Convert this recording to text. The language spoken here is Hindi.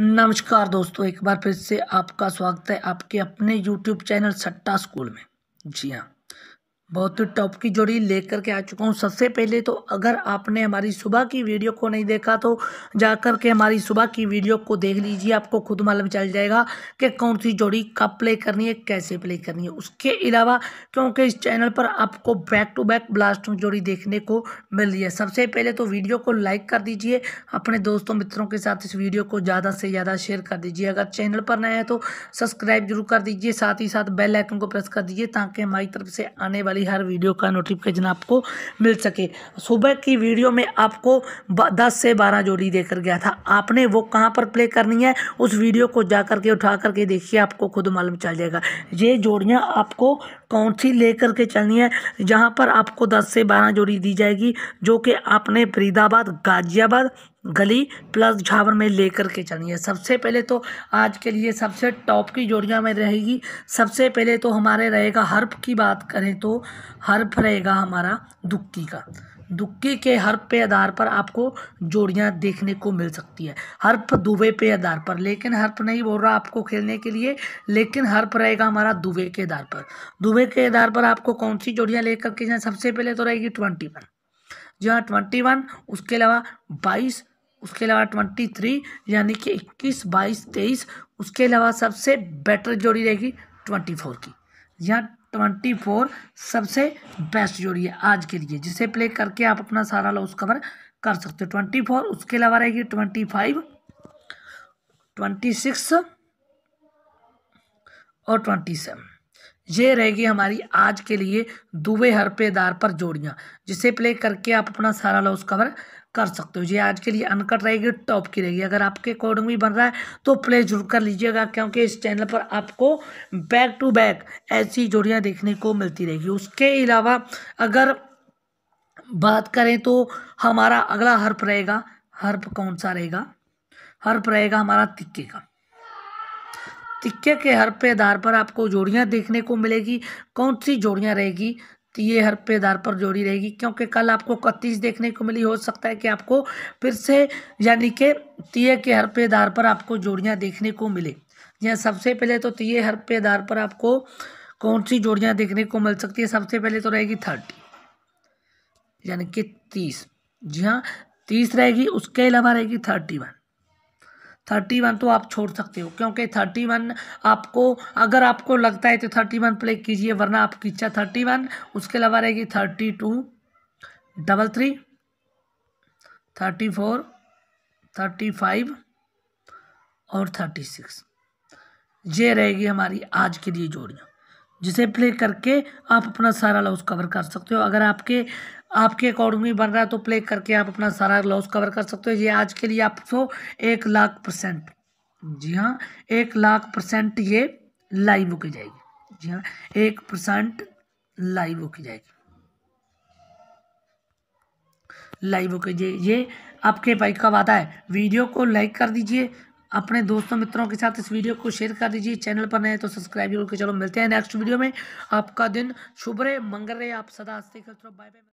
नमस्कार दोस्तों एक बार फिर से आपका स्वागत है आपके अपने यूट्यूब चैनल सट्टा स्कूल में जी हाँ बहुत टॉप की जोड़ी लेकर के आ चुका हूँ सबसे पहले तो अगर आपने हमारी सुबह की वीडियो को नहीं देखा तो जा कर के हमारी सुबह की वीडियो को देख लीजिए आपको खुद मालूम चल जाएगा कि कौन सी जोड़ी कब प्ले करनी है कैसे प्ले करनी है उसके अलावा क्योंकि इस चैनल पर आपको बैक टू बैक ब्लास्ट जोड़ी देखने को मिल रही है सबसे पहले तो वीडियो को लाइक कर दीजिए अपने दोस्तों मित्रों के साथ इस वीडियो को ज़्यादा से ज़्यादा शेयर कर दीजिए अगर चैनल पर नए हैं तो सब्सक्राइब जरूर कर दीजिए साथ ही साथ बेल आइकन को प्रेस कर दीजिए ताकि हमारी तरफ से आने वाले वाली हर वीडियो का नोटिफिकेशन आपको मिल सके सुबह की वीडियो में आपको दस से बारह जोड़ी देकर गया था आपने वो कहाँ पर प्ले करनी है उस वीडियो को जा करके उठा करके देखिए आपको खुद मालूम चल जाएगा ये जोड़ियाँ आपको कौन सी ले करके चलनी है जहाँ पर आपको दस से बारह जोड़ी दी जाएगी जो कि आपने फरीदाबाद गाजियाबाद गली प्लस झावर में लेकर के चलनी है सबसे पहले तो आज के लिए सबसे टॉप की जोड़ियाँ में रहेगी सबसे पहले तो हमारे रहेगा हर्फ की बात करें तो हर्फ रहेगा हमारा दुक्की का दुक्की के हर्फ पे आधार पर आपको जोड़ियाँ देखने को मिल सकती है हर्फ दुबे पे आधार पर लेकिन हर्फ नहीं बोल रहा आपको खेलने के लिए लेकिन हर्फ रहेगा हमारा दुबे के आधार पर दुबे के आधार पर आपको कौन सी जोड़ियाँ लेकर के जाए सबसे पहले तो रहेगी ट्वेंटी वन जी हाँ ट्वेंटी वन उसके अलावा बाईस उसके अलावा ट्वेंटी थ्री यानी कि इक्कीस बाईस तेईस उसके अलावा सबसे बेटर जोड़ी रहेगी ट्वेंटी फोर की या ट्वेंटी फोर सबसे बेस्ट जोड़ी है आज के लिए जिसे प्ले करके आप अपना सारा लॉस कवर कर सकते हो ट्वेंटी फोर उसके अलावा रहेगी ट्वेंटी फाइव ट्वेंटी सिक्स और ट्वेंटी सेवन ये रहेगी हमारी आज के लिए दुबे हरपेदार पर जोड़ियाँ जिसे प्ले करके आप अपना सारा लॉस कवर कर सकते हो ये आज के लिए अनकट रहेगी टॉप की रहेगी अगर आपके अकॉर्डिंग भी बन रहा है तो प्ले जरूर कर लीजिएगा क्योंकि इस चैनल पर आपको बैक टू बैक ऐसी जोड़ियाँ देखने को मिलती रहेगी उसके अलावा अगर बात करें तो हमारा अगला हर्प रहेगा हर्प कौन सा रहेगा हर्प रहेगा हमारा तिक्के का सिक्के के हर पे आधार पर आपको जोड़ियाँ देखने को मिलेगी कौन सी जोड़ियाँ रहेगी तो ये हर पे आधार पर जोड़ी रहेगी क्योंकि कल आपको इकतीस देखने को मिली हो सकता है कि आपको फिर से यानी कि तीय के हर पे आधार पर आपको जोड़ियाँ देखने को मिले या सबसे पहले तो तीय हर पे आधार पर आपको कौन सी जोड़ियाँ देखने को मिल सकती है सबसे पहले तो रहेगी थर्टी यानी कि तीस जी हाँ तीस रहेगी उसके अलावा रहेगी थर्टी वन थर्टी वन तो आप छोड़ सकते हो क्योंकि थर्टी वन आपको अगर आपको लगता है तो थर्टी वन प्ले कीजिए वरना आपकी इच्छा थर्टी वन उसके अलावा रहेगी thirty two double three thirty four thirty five और थर्टी सिक्स ये रहेगी हमारी आज के लिए जोड़ियाँ जिसे प्ले करके आप अपना सारा लॉस कवर कर सकते हो अगर आपके आपके अकॉर्डिंग बन रहा है तो प्ले करके आप अपना सारा लॉस कवर कर सकते हो ये आज के लिए आपको एक लाख परसेंट जी हाँ एक लाख परसेंट ये लाइव होके जाएगी जी हाँ एक परसेंट लाइव होके जाएगी लाइव होके जाए ये आपके भाई का वादा है वीडियो को लाइक कर दीजिए अपने दोस्तों मित्रों के साथ इस वीडियो को शेयर कर दीजिए चैनल पर नए तो सब्सक्राइब जरूर के चलो मिलते हैं नेक्स्ट वीडियो में आपका दिन शुभ रहे मंगल रहे आप सदा हस्ते बाय बाय